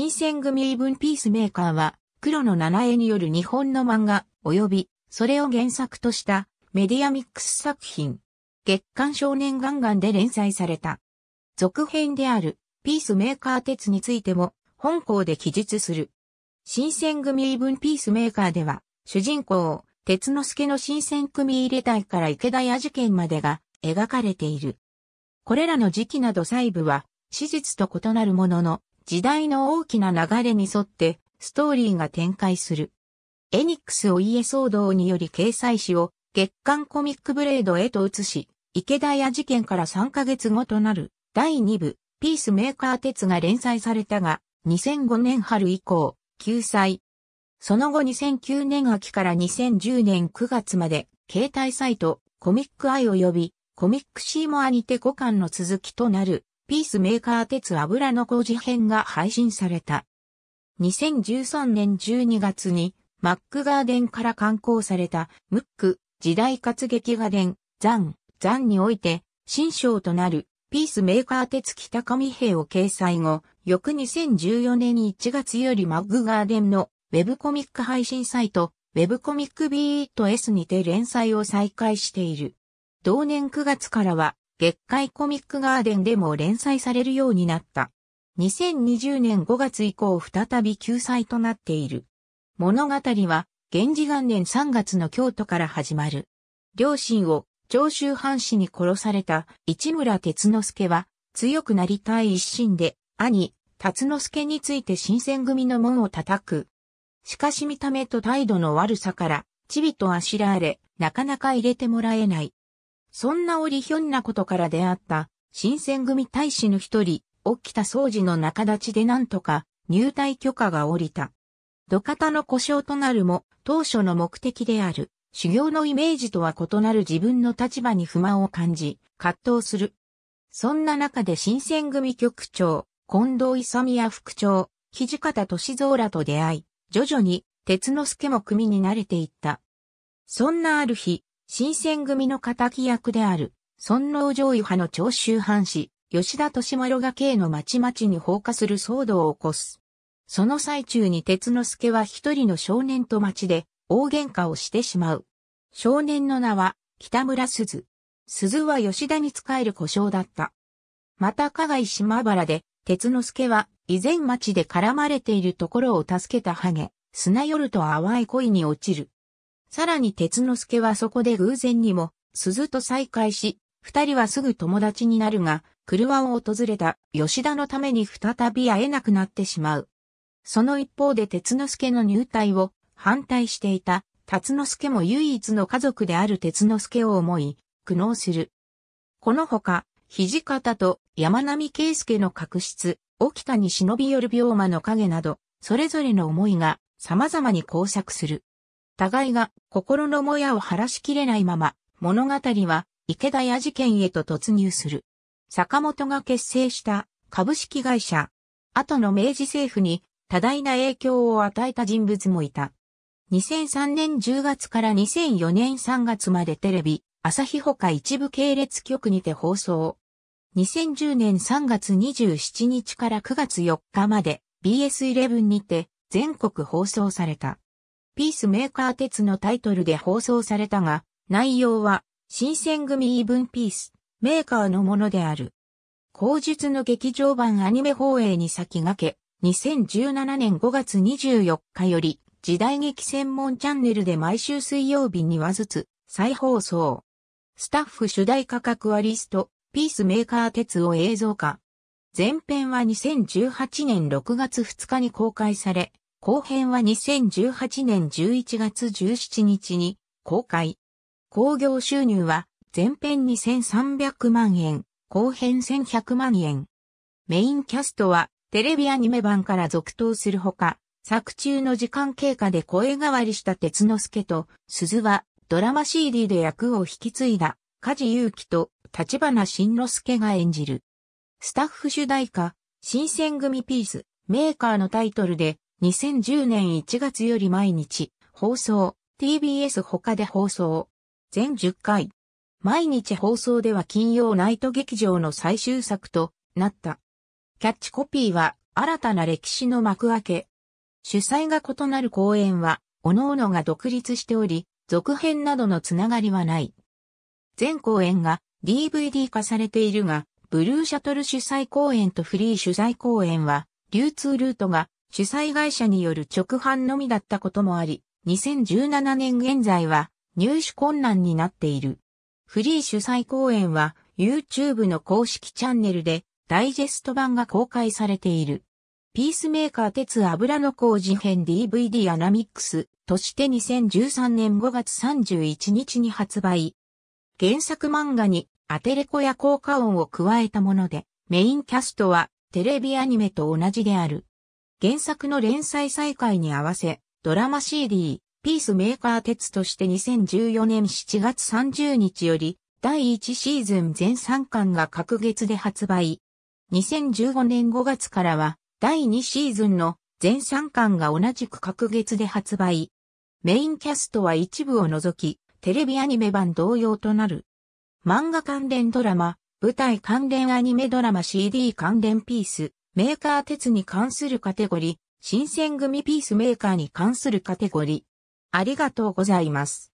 新選組イーブンピースメーカーは、黒の七重による日本の漫画、及び、それを原作としたメディアミックス作品。月刊少年ガンガンで連載された。続編である、ピースメーカー鉄についても、本校で記述する。新選組イーブンピースメーカーでは、主人公、鉄之助の新選組入れ隊から池田屋事件までが描かれている。これらの時期など細部は、史実と異なるものの、時代の大きな流れに沿ってストーリーが展開する。エニックスお家騒動により掲載誌を月刊コミックブレードへと移し、池田屋事件から3ヶ月後となる第2部ピースメーカー鉄が連載されたが2005年春以降救済。その後2009年秋から2010年9月まで携帯サイトコミックアイ及びコミックシーモアにて5巻の続きとなるピースメーカー鉄油の工事編が配信された。2013年12月に、マックガーデンから刊行された、ムック、時代活劇ガーデン、ザン、ザンにおいて、新章となる、ピースメーカー鉄北上兵を掲載後、翌2014年1月よりマックガーデンの、ウェブコミック配信サイト、ウェブコミックビート S にて連載を再開している。同年9月からは、月会コミックガーデンでも連載されるようになった。2020年5月以降再び救済となっている。物語は、源氏元年3月の京都から始まる。両親を長州藩士に殺された市村哲之助は、強くなりたい一心で、兄、達之助について新選組の門を叩く。しかし見た目と態度の悪さから、チビとあしらわれ、なかなか入れてもらえない。そんな折ひょんなことから出会った新選組大使の一人、沖田総司の仲立ちでなんとか入隊許可が下りた。土方の故障となるも当初の目的である修行のイメージとは異なる自分の立場に不満を感じ葛藤する。そんな中で新選組局長、近藤勇や副長、土方歳三らと出会い、徐々に鉄之助も組に慣れていった。そんなある日、新選組の敵役である、尊王攘夷派の長州藩士、吉田利丸が慶の町々に放火する騒動を起こす。その最中に鉄之助は一人の少年と町で大喧嘩をしてしまう。少年の名は北村鈴。鈴は吉田に仕える故障だった。また加害島原で鉄之助は以前町で絡まれているところを助けたハゲ、砂夜と淡い恋に落ちる。さらに鉄之助はそこで偶然にも、鈴と再会し、二人はすぐ友達になるが、車を訪れた吉田のために再び会えなくなってしまう。その一方で鉄之助の入隊を反対していた達之助も唯一の家族である鉄之助を思い、苦悩する。このほか、土方と山並圭介の確執、沖田に忍び寄る病魔の影など、それぞれの思いが様々に交錯する。互いが心のもやを晴らしきれないまま、物語は池田屋事件へと突入する。坂本が結成した株式会社、後の明治政府に多大な影響を与えた人物もいた。2003年10月から2004年3月までテレビ、朝日か一部系列局にて放送。2010年3月27日から9月4日まで BS11 にて全国放送された。ピースメーカー鉄のタイトルで放送されたが、内容は、新選組イーブンピース、メーカーのものである。口述の劇場版アニメ放映に先駆け、2017年5月24日より、時代劇専門チャンネルで毎週水曜日にはずつ、再放送。スタッフ主題価格はリスト、ピースメーカー鉄を映像化。前編は2018年6月2日に公開され、後編は2018年11月17日に公開。興行収入は前編2300万円、後編1100万円。メインキャストはテレビアニメ版から続投するほか、作中の時間経過で声変わりした鉄之助と鈴はドラマ CD で役を引き継いだ梶裕貴と立花慎之助が演じる。スタッフ主題歌、新選組ピース、メーカーのタイトルで2010年1月より毎日放送、TBS 他で放送。全10回。毎日放送では金曜ナイト劇場の最終作となった。キャッチコピーは新たな歴史の幕開け。主催が異なる公演は、各々が独立しており、続編などのつながりはない。全公演が DVD 化されているが、ブルーシャトル主催公演とフリー主催公演は、流通ルートが主催会社による直販のみだったこともあり、2017年現在は入手困難になっている。フリー主催公演は YouTube の公式チャンネルでダイジェスト版が公開されている。ピースメーカー鉄油の工事編 DVD アナミックスとして2013年5月31日に発売。原作漫画にアテレコや効果音を加えたもので、メインキャストはテレビアニメと同じである。原作の連載再開に合わせ、ドラマ CD、ピースメーカー鉄として2014年7月30日より、第1シーズン全3巻が隔月で発売。2015年5月からは、第2シーズンの全3巻が同じく隔月で発売。メインキャストは一部を除き、テレビアニメ版同様となる。漫画関連ドラマ、舞台関連アニメドラマ CD 関連ピース、メーカー鉄に関するカテゴリー、新選組ピースメーカーに関するカテゴリー。ありがとうございます。